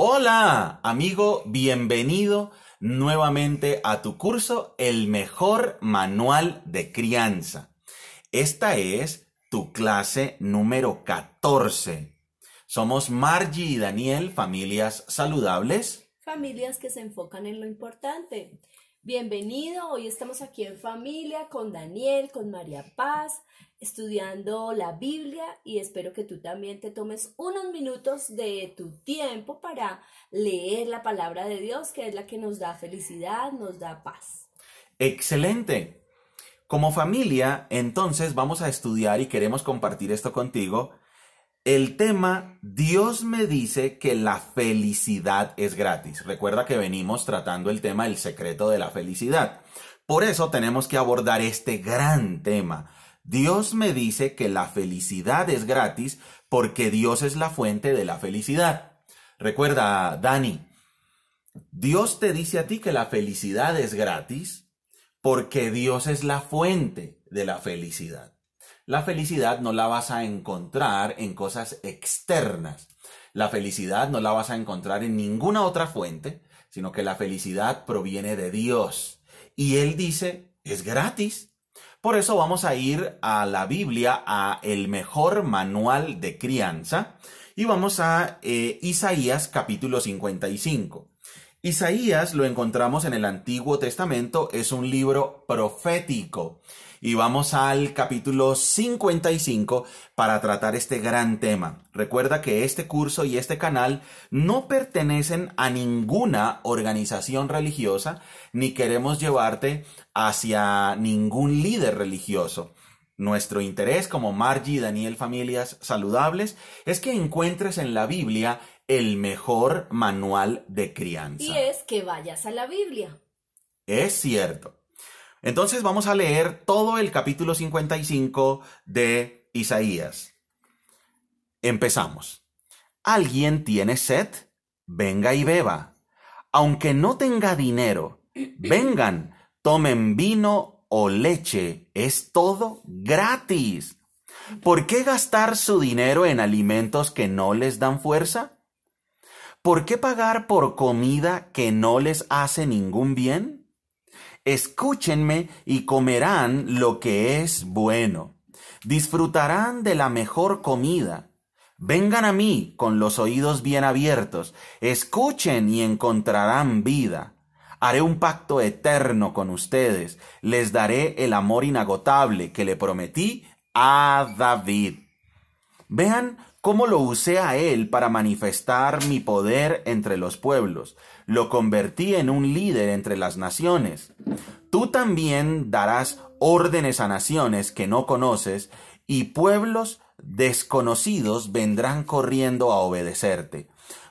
Hola, amigo, bienvenido nuevamente a tu curso El mejor manual de crianza. Esta es tu clase número 14. Somos Margie y Daniel, familias saludables. Familias que se enfocan en lo importante. Bienvenido, hoy estamos aquí en familia con Daniel, con María Paz, estudiando la Biblia y espero que tú también te tomes unos minutos de tu tiempo para leer la palabra de Dios, que es la que nos da felicidad, nos da paz. Excelente. Como familia, entonces vamos a estudiar y queremos compartir esto contigo. El tema, Dios me dice que la felicidad es gratis. Recuerda que venimos tratando el tema, el secreto de la felicidad. Por eso tenemos que abordar este gran tema, Dios me dice que la felicidad es gratis porque Dios es la fuente de la felicidad. Recuerda, Dani, Dios te dice a ti que la felicidad es gratis porque Dios es la fuente de la felicidad. La felicidad no la vas a encontrar en cosas externas. La felicidad no la vas a encontrar en ninguna otra fuente, sino que la felicidad proviene de Dios. Y Él dice, es gratis. Por eso vamos a ir a la Biblia, a el mejor manual de crianza, y vamos a eh, Isaías capítulo 55. Isaías lo encontramos en el Antiguo Testamento, es un libro profético. Y vamos al capítulo 55 para tratar este gran tema. Recuerda que este curso y este canal no pertenecen a ninguna organización religiosa, ni queremos llevarte hacia ningún líder religioso. Nuestro interés como Margie y Daniel Familias Saludables es que encuentres en la Biblia el mejor manual de crianza. Y es que vayas a la Biblia. Es cierto. Entonces vamos a leer todo el capítulo 55 de Isaías. Empezamos. ¿Alguien tiene sed? Venga y beba. Aunque no tenga dinero, vengan, tomen vino o leche. Es todo gratis. ¿Por qué gastar su dinero en alimentos que no les dan fuerza? ¿Por qué pagar por comida que no les hace ningún bien? Escúchenme y comerán lo que es bueno. Disfrutarán de la mejor comida. Vengan a mí con los oídos bien abiertos. Escuchen y encontrarán vida. Haré un pacto eterno con ustedes. Les daré el amor inagotable que le prometí a David. Vean cómo lo usé a él para manifestar mi poder entre los pueblos. Lo convertí en un líder entre las naciones. Tú también darás órdenes a naciones que no conoces y pueblos desconocidos vendrán corriendo a obedecerte.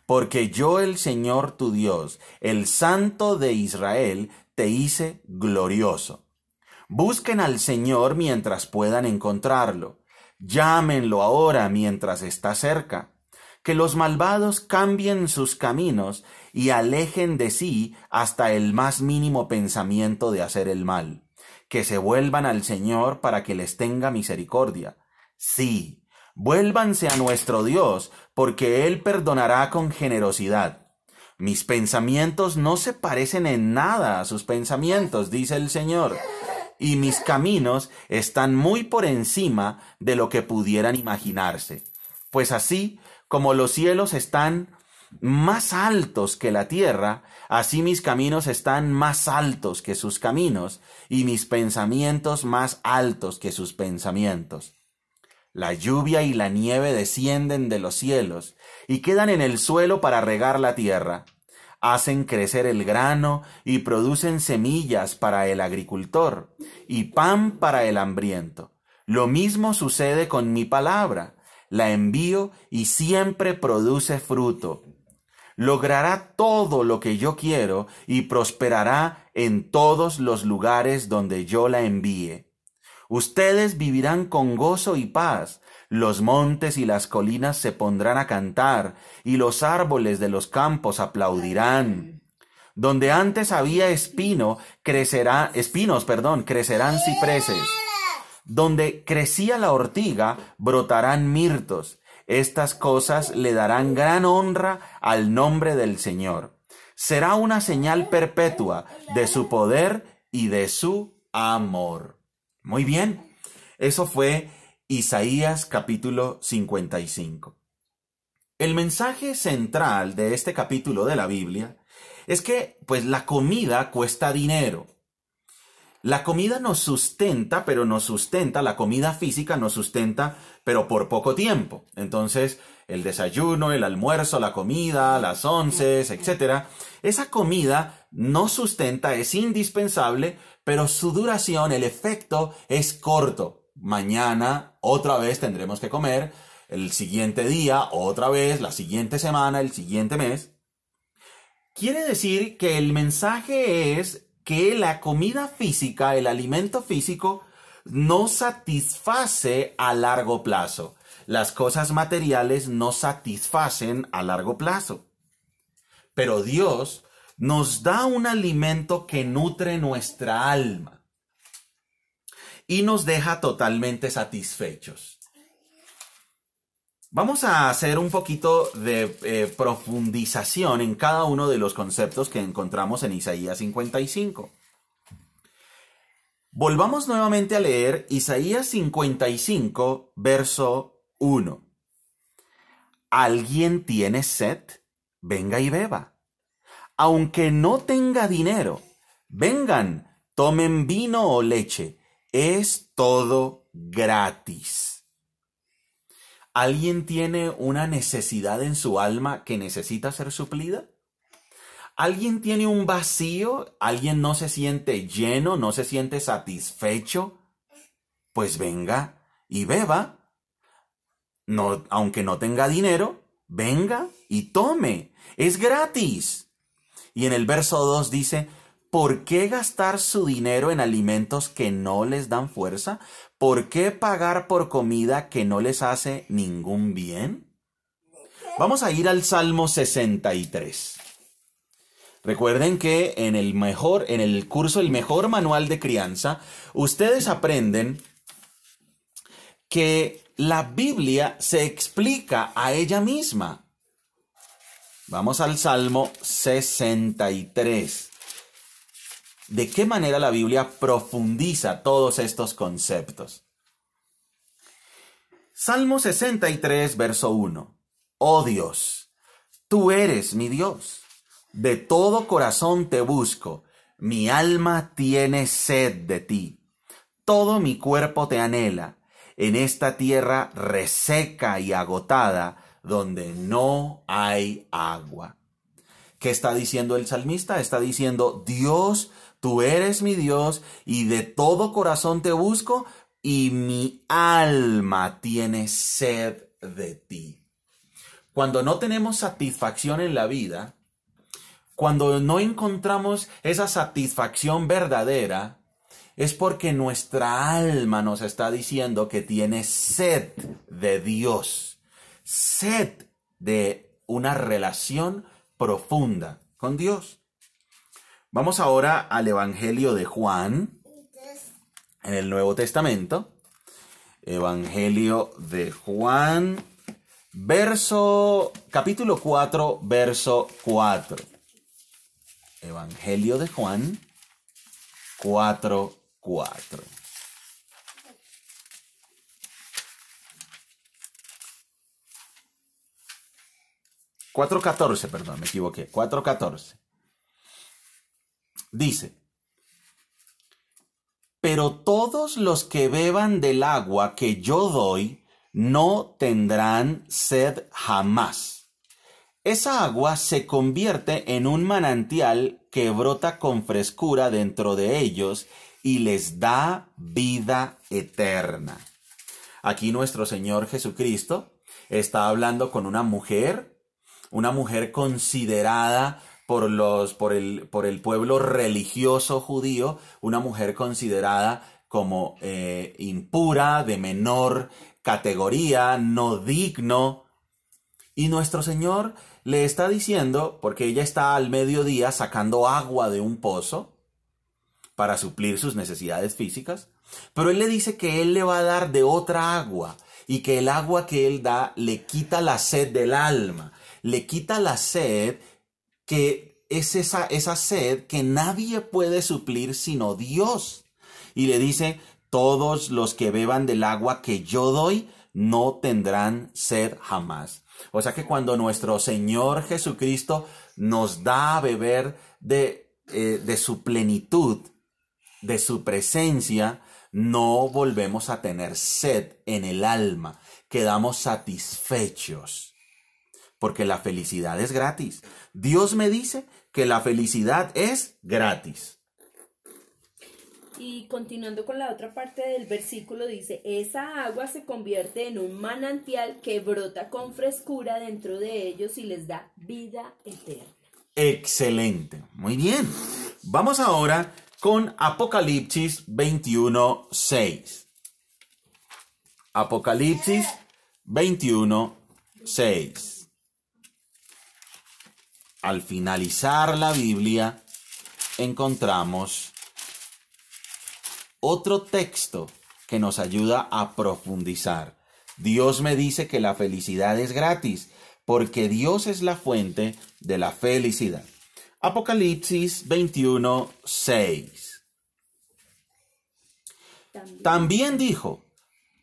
Porque yo el Señor tu Dios, el Santo de Israel, te hice glorioso. Busquen al Señor mientras puedan encontrarlo Llámenlo ahora mientras está cerca. Que los malvados cambien sus caminos y alejen de sí hasta el más mínimo pensamiento de hacer el mal. Que se vuelvan al Señor para que les tenga misericordia. Sí, vuélvanse a nuestro Dios, porque Él perdonará con generosidad. Mis pensamientos no se parecen en nada a sus pensamientos, dice el Señor y mis caminos están muy por encima de lo que pudieran imaginarse. Pues así como los cielos están más altos que la tierra, así mis caminos están más altos que sus caminos, y mis pensamientos más altos que sus pensamientos. La lluvia y la nieve descienden de los cielos, y quedan en el suelo para regar la tierra, hacen crecer el grano y producen semillas para el agricultor y pan para el hambriento. Lo mismo sucede con mi palabra. La envío y siempre produce fruto. Logrará todo lo que yo quiero y prosperará en todos los lugares donde yo la envíe. Ustedes vivirán con gozo y paz los montes y las colinas se pondrán a cantar, y los árboles de los campos aplaudirán. Donde antes había espino, crecerá, espinos, perdón, crecerán cipreses. Donde crecía la ortiga, brotarán mirtos. Estas cosas le darán gran honra al nombre del Señor. Será una señal perpetua de su poder y de su amor. Muy bien. Eso fue Isaías capítulo 55. El mensaje central de este capítulo de la Biblia es que pues la comida cuesta dinero. La comida nos sustenta, pero nos sustenta, la comida física nos sustenta, pero por poco tiempo. Entonces, el desayuno, el almuerzo, la comida, las once, etc. Esa comida no sustenta, es indispensable, pero su duración, el efecto, es corto mañana otra vez tendremos que comer, el siguiente día otra vez, la siguiente semana, el siguiente mes. Quiere decir que el mensaje es que la comida física, el alimento físico, no satisface a largo plazo. Las cosas materiales no satisfacen a largo plazo. Pero Dios nos da un alimento que nutre nuestra alma y nos deja totalmente satisfechos. Vamos a hacer un poquito de eh, profundización en cada uno de los conceptos que encontramos en Isaías 55. Volvamos nuevamente a leer Isaías 55, verso 1. ¿Alguien tiene sed? Venga y beba. Aunque no tenga dinero, vengan, tomen vino o leche es todo gratis. ¿Alguien tiene una necesidad en su alma que necesita ser suplida? ¿Alguien tiene un vacío? ¿Alguien no se siente lleno, no se siente satisfecho? Pues venga y beba. No, aunque no tenga dinero, venga y tome. Es gratis. Y en el verso 2 dice, ¿Por qué gastar su dinero en alimentos que no les dan fuerza? ¿Por qué pagar por comida que no les hace ningún bien? Vamos a ir al Salmo 63. Recuerden que en el mejor, en el curso El mejor manual de crianza, ustedes aprenden que la Biblia se explica a ella misma. Vamos al Salmo 63 de qué manera la Biblia profundiza todos estos conceptos. Salmo 63, verso 1. Oh Dios, tú eres mi Dios. De todo corazón te busco. Mi alma tiene sed de ti. Todo mi cuerpo te anhela en esta tierra reseca y agotada donde no hay agua. ¿Qué está diciendo el salmista? Está diciendo, Dios, Tú eres mi Dios y de todo corazón te busco y mi alma tiene sed de ti. Cuando no tenemos satisfacción en la vida, cuando no encontramos esa satisfacción verdadera, es porque nuestra alma nos está diciendo que tiene sed de Dios, sed de una relación profunda con Dios. Vamos ahora al Evangelio de Juan, en el Nuevo Testamento. Evangelio de Juan, verso, capítulo 4, verso 4. Evangelio de Juan 4, 4. Cuatro perdón, me equivoqué. Cuatro catorce. Dice, pero todos los que beban del agua que yo doy no tendrán sed jamás. Esa agua se convierte en un manantial que brota con frescura dentro de ellos y les da vida eterna. Aquí nuestro Señor Jesucristo está hablando con una mujer, una mujer considerada por, los, por, el, por el pueblo religioso judío, una mujer considerada como eh, impura, de menor categoría, no digno. Y nuestro Señor le está diciendo, porque ella está al mediodía sacando agua de un pozo para suplir sus necesidades físicas, pero Él le dice que Él le va a dar de otra agua y que el agua que Él da le quita la sed del alma, le quita la sed que es esa, esa sed que nadie puede suplir sino Dios. Y le dice, todos los que beban del agua que yo doy no tendrán sed jamás. O sea que cuando nuestro Señor Jesucristo nos da a beber de, eh, de su plenitud, de su presencia, no volvemos a tener sed en el alma, quedamos satisfechos porque la felicidad es gratis. Dios me dice que la felicidad es gratis. Y continuando con la otra parte del versículo, dice, esa agua se convierte en un manantial que brota con frescura dentro de ellos y les da vida eterna. Excelente, muy bien. Vamos ahora con Apocalipsis 21, 6. Apocalipsis 21, 6 al finalizar la Biblia, encontramos otro texto que nos ayuda a profundizar. Dios me dice que la felicidad es gratis, porque Dios es la fuente de la felicidad. Apocalipsis 21, 6. También, dijo,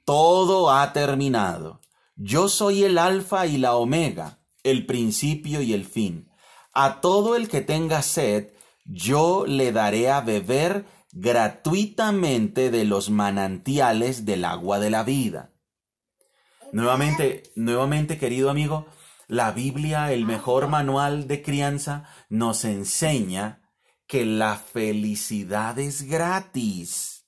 todo ha terminado. Yo soy el alfa y la omega, el principio y el fin. A todo el que tenga sed, yo le daré a beber gratuitamente de los manantiales del agua de la vida. Nuevamente, nuevamente, querido amigo, la Biblia, el mejor manual de crianza, nos enseña que la felicidad es gratis.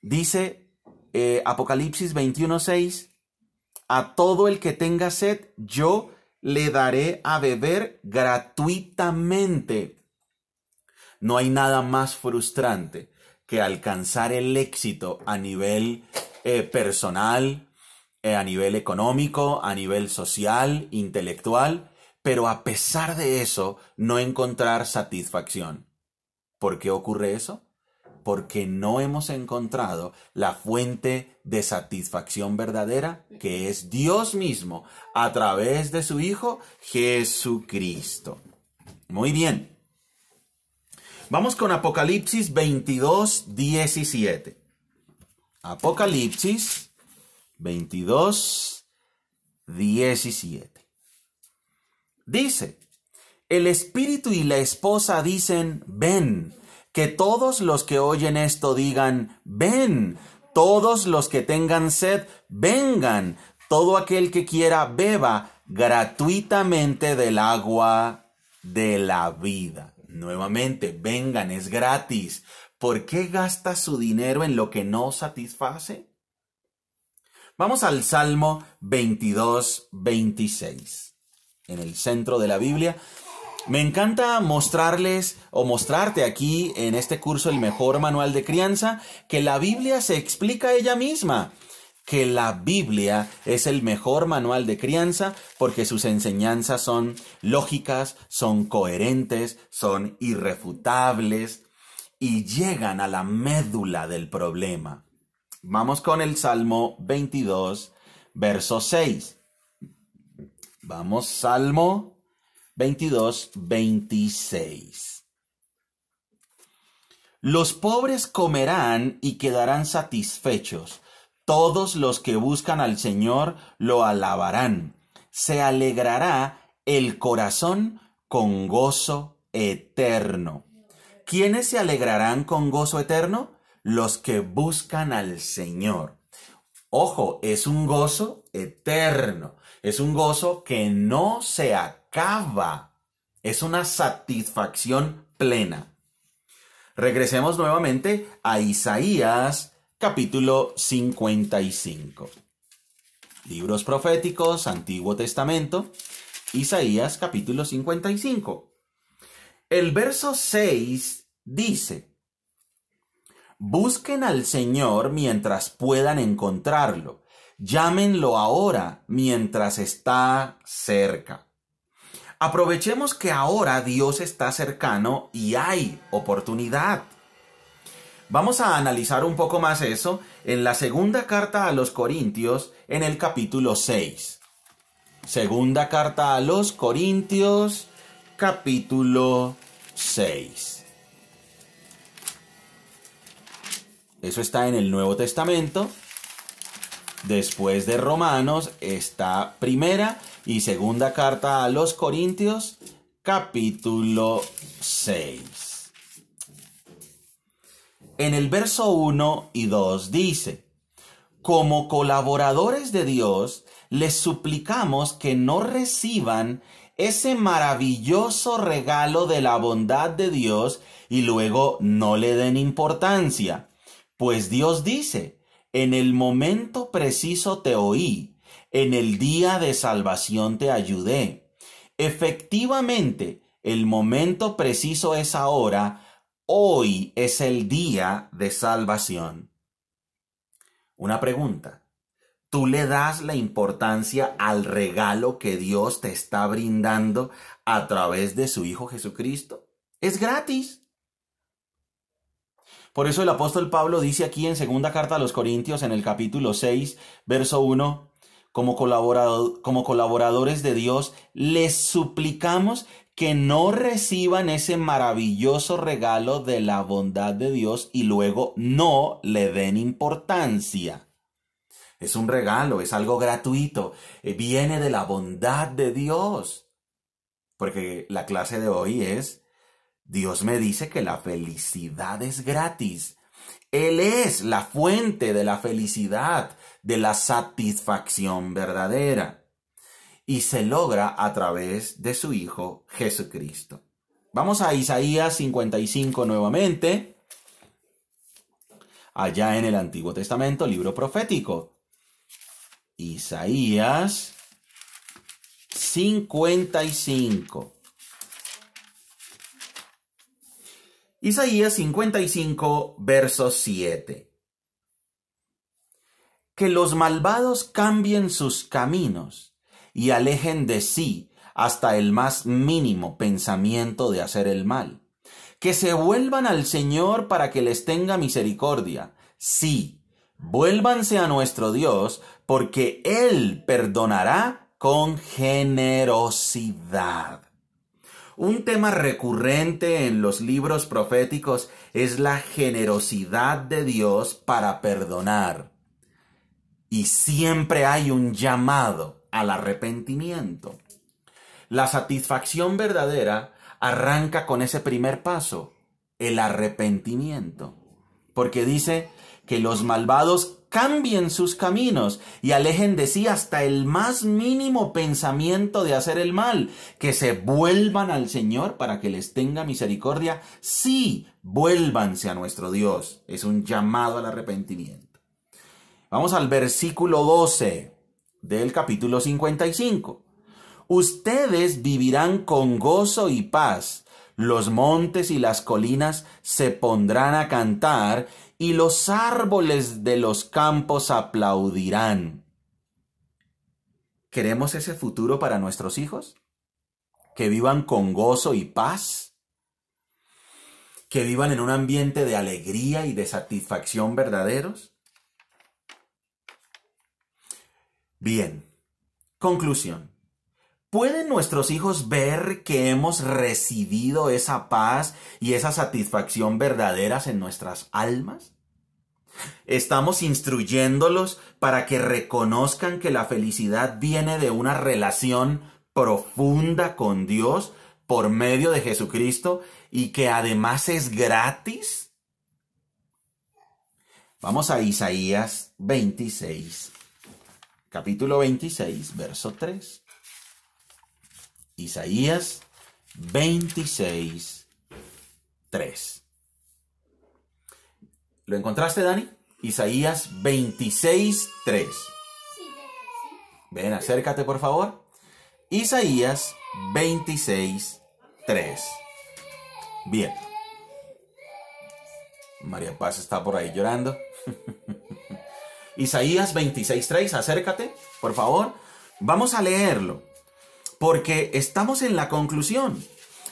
Dice eh, Apocalipsis Apocalipsis 21:6, a todo el que tenga sed, yo le daré a beber gratuitamente. No hay nada más frustrante que alcanzar el éxito a nivel eh, personal, eh, a nivel económico, a nivel social, intelectual, pero a pesar de eso no encontrar satisfacción. ¿Por qué ocurre eso? porque no hemos encontrado la fuente de satisfacción verdadera, que es Dios mismo, a través de su Hijo Jesucristo. Muy bien. Vamos con Apocalipsis 22, 17. Apocalipsis 22, 17. Dice, el espíritu y la esposa dicen, ven que todos los que oyen esto digan, ven, todos los que tengan sed, vengan, todo aquel que quiera beba gratuitamente del agua de la vida. Nuevamente, vengan, es gratis. ¿Por qué gasta su dinero en lo que no satisface? Vamos al Salmo 22, 26. En el centro de la Biblia me encanta mostrarles o mostrarte aquí en este curso El mejor manual de crianza que la Biblia se explica ella misma, que la Biblia es el mejor manual de crianza porque sus enseñanzas son lógicas, son coherentes, son irrefutables y llegan a la médula del problema. Vamos con el Salmo 22, verso 6. Vamos, Salmo 22, 26. Los pobres comerán y quedarán satisfechos. Todos los que buscan al Señor lo alabarán. Se alegrará el corazón con gozo eterno. ¿Quiénes se alegrarán con gozo eterno? Los que buscan al Señor. Ojo, es un gozo eterno. Es un gozo que no se atreve. Es una satisfacción plena. Regresemos nuevamente a Isaías capítulo 55. Libros proféticos, Antiguo Testamento, Isaías capítulo 55. El verso 6 dice, Busquen al Señor mientras puedan encontrarlo, llámenlo ahora mientras está cerca. Aprovechemos que ahora Dios está cercano y hay oportunidad. Vamos a analizar un poco más eso en la segunda carta a los Corintios en el capítulo 6. Segunda carta a los Corintios capítulo 6. Eso está en el Nuevo Testamento. Después de Romanos está primera y segunda carta a los Corintios, capítulo 6. En el verso 1 y 2 dice, como colaboradores de Dios, les suplicamos que no reciban ese maravilloso regalo de la bondad de Dios y luego no le den importancia. Pues Dios dice, en el momento preciso te oí en el día de salvación te ayudé. Efectivamente, el momento preciso es ahora, hoy es el día de salvación. Una pregunta. ¿Tú le das la importancia al regalo que Dios te está brindando a través de su Hijo Jesucristo? Es gratis. Por eso el apóstol Pablo dice aquí en segunda carta a los Corintios en el capítulo 6, verso 1, como, como colaboradores de Dios, les suplicamos que no reciban ese maravilloso regalo de la bondad de Dios y luego no le den importancia. Es un regalo, es algo gratuito, eh, viene de la bondad de Dios. Porque la clase de hoy es, Dios me dice que la felicidad es gratis él es la fuente de la felicidad, de la satisfacción verdadera. Y se logra a través de su Hijo Jesucristo. Vamos a Isaías 55 nuevamente. Allá en el Antiguo Testamento, libro profético. Isaías 55. Isaías 55, verso 7. Que los malvados cambien sus caminos y alejen de sí hasta el más mínimo pensamiento de hacer el mal. Que se vuelvan al Señor para que les tenga misericordia. Sí, vuélvanse a nuestro Dios, porque Él perdonará con generosidad. Un tema recurrente en los libros proféticos es la generosidad de Dios para perdonar. Y siempre hay un llamado al arrepentimiento. La satisfacción verdadera arranca con ese primer paso, el arrepentimiento. Porque dice que los malvados cambien sus caminos y alejen de sí hasta el más mínimo pensamiento de hacer el mal, que se vuelvan al Señor para que les tenga misericordia, sí, vuélvanse a nuestro Dios. Es un llamado al arrepentimiento. Vamos al versículo 12 del capítulo 55. Ustedes vivirán con gozo y paz. Los montes y las colinas se pondrán a cantar y los árboles de los campos aplaudirán. ¿Queremos ese futuro para nuestros hijos? ¿Que vivan con gozo y paz? ¿Que vivan en un ambiente de alegría y de satisfacción verdaderos? Bien, conclusión. ¿Pueden nuestros hijos ver que hemos recibido esa paz y esa satisfacción verdaderas en nuestras almas? Estamos instruyéndolos para que reconozcan que la felicidad viene de una relación profunda con Dios por medio de Jesucristo y que además es gratis. Vamos a Isaías 26, capítulo 26, verso 3. Isaías 26, 3. ¿Lo encontraste, Dani? Isaías 26, 3. Ven, acércate, por favor. Isaías 26, 3. Bien. María Paz está por ahí llorando. Isaías 26, 3, acércate, por favor. Vamos a leerlo porque estamos en la conclusión.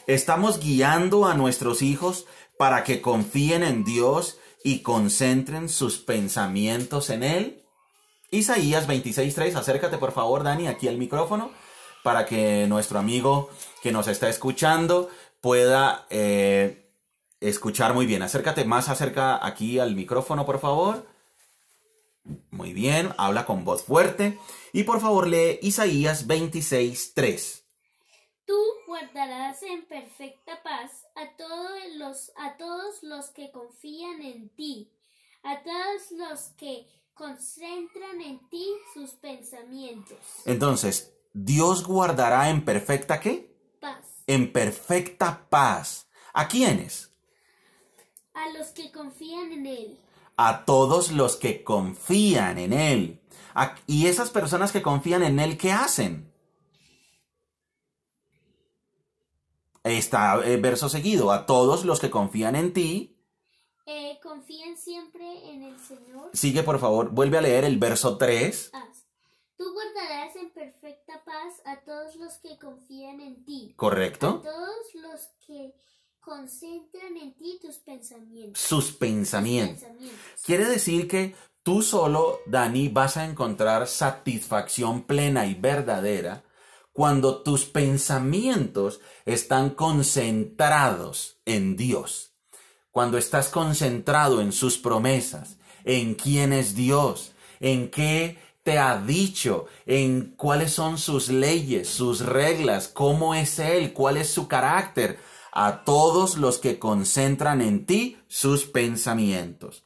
Estamos guiando a nuestros hijos para que confíen en Dios y concentren sus pensamientos en Él. Isaías 26.3, acércate por favor Dani aquí al micrófono para que nuestro amigo que nos está escuchando pueda eh, escuchar muy bien. Acércate más acerca aquí al micrófono por favor. Muy bien, habla con voz fuerte. Y por favor lee Isaías 26, 3. Tú guardarás en perfecta paz a todos, los, a todos los que confían en ti, a todos los que concentran en ti sus pensamientos. Entonces, Dios guardará en perfecta qué? Paz. En perfecta paz. ¿A quiénes? A los que confían en Él. A todos los que confían en Él. Y esas personas que confían en Él, ¿qué hacen? Está el eh, verso seguido, a todos los que confían en ti. Eh, confían siempre en el Señor. Sigue, por favor, vuelve a leer el verso 3. Ah, tú guardarás en perfecta paz a todos los que confían en ti. Correcto. A todos los que concentran en ti tus pensamientos. Sus pensamientos. Quiere decir que Tú solo, Dani, vas a encontrar satisfacción plena y verdadera cuando tus pensamientos están concentrados en Dios, cuando estás concentrado en sus promesas, en quién es Dios, en qué te ha dicho, en cuáles son sus leyes, sus reglas, cómo es Él, cuál es su carácter, a todos los que concentran en ti sus pensamientos.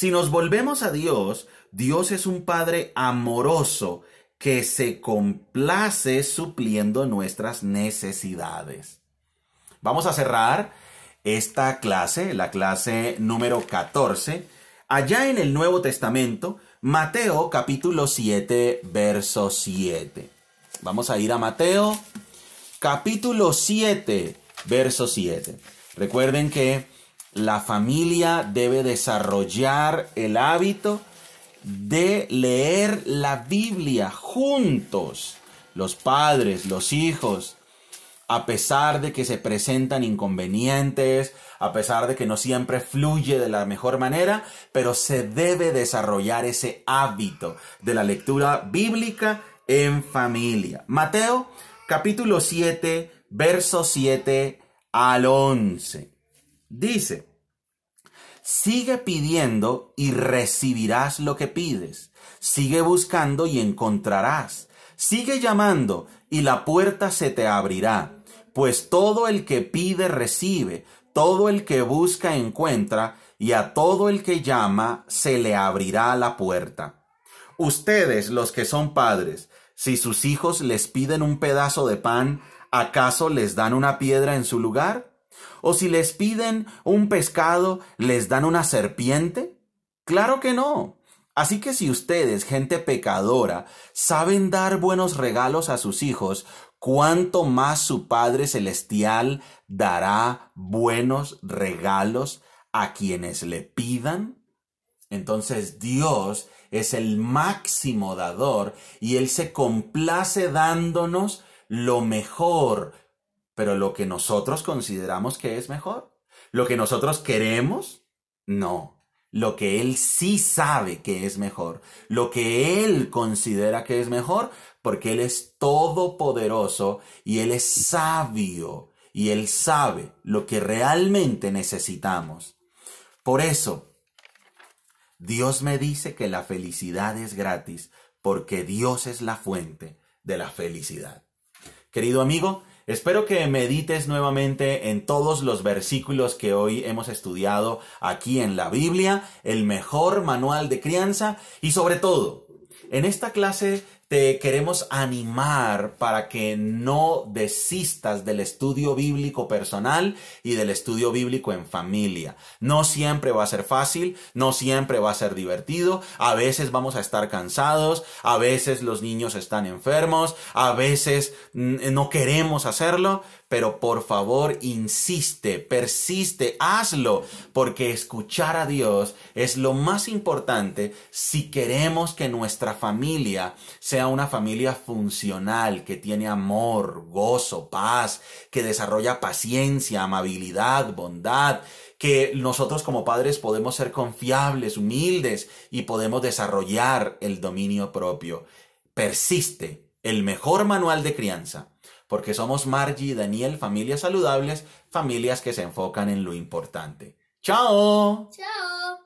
Si nos volvemos a Dios, Dios es un Padre amoroso que se complace supliendo nuestras necesidades. Vamos a cerrar esta clase, la clase número 14, allá en el Nuevo Testamento, Mateo capítulo 7, verso 7. Vamos a ir a Mateo capítulo 7, verso 7. Recuerden que la familia debe desarrollar el hábito de leer la Biblia juntos, los padres, los hijos, a pesar de que se presentan inconvenientes, a pesar de que no siempre fluye de la mejor manera, pero se debe desarrollar ese hábito de la lectura bíblica en familia. Mateo capítulo 7, verso 7 al 11. Dice, sigue pidiendo y recibirás lo que pides. Sigue buscando y encontrarás. Sigue llamando y la puerta se te abrirá. Pues todo el que pide recibe, todo el que busca encuentra, y a todo el que llama se le abrirá la puerta. Ustedes los que son padres, si sus hijos les piden un pedazo de pan, ¿acaso les dan una piedra en su lugar? ¿O si les piden un pescado, les dan una serpiente? Claro que no. Así que si ustedes, gente pecadora, saben dar buenos regalos a sus hijos, ¿cuánto más su Padre Celestial dará buenos regalos a quienes le pidan? Entonces Dios es el máximo dador y Él se complace dándonos lo mejor, pero lo que nosotros consideramos que es mejor, lo que nosotros queremos, no. Lo que él sí sabe que es mejor, lo que él considera que es mejor, porque él es todopoderoso y él es sabio y él sabe lo que realmente necesitamos. Por eso, Dios me dice que la felicidad es gratis, porque Dios es la fuente de la felicidad. Querido amigo, Espero que medites nuevamente en todos los versículos que hoy hemos estudiado aquí en la Biblia, el mejor manual de crianza y sobre todo, en esta clase te queremos animar para que no desistas del estudio bíblico personal y del estudio bíblico en familia. No siempre va a ser fácil, no siempre va a ser divertido, a veces vamos a estar cansados, a veces los niños están enfermos, a veces mm, no queremos hacerlo, pero por favor insiste, persiste, hazlo, porque escuchar a Dios es lo más importante si queremos que nuestra familia se una familia funcional, que tiene amor, gozo, paz, que desarrolla paciencia, amabilidad, bondad, que nosotros como padres podemos ser confiables, humildes y podemos desarrollar el dominio propio. Persiste el mejor manual de crianza, porque somos Margie y Daniel, familias saludables, familias que se enfocan en lo importante. ¡Chao! ¡Chao!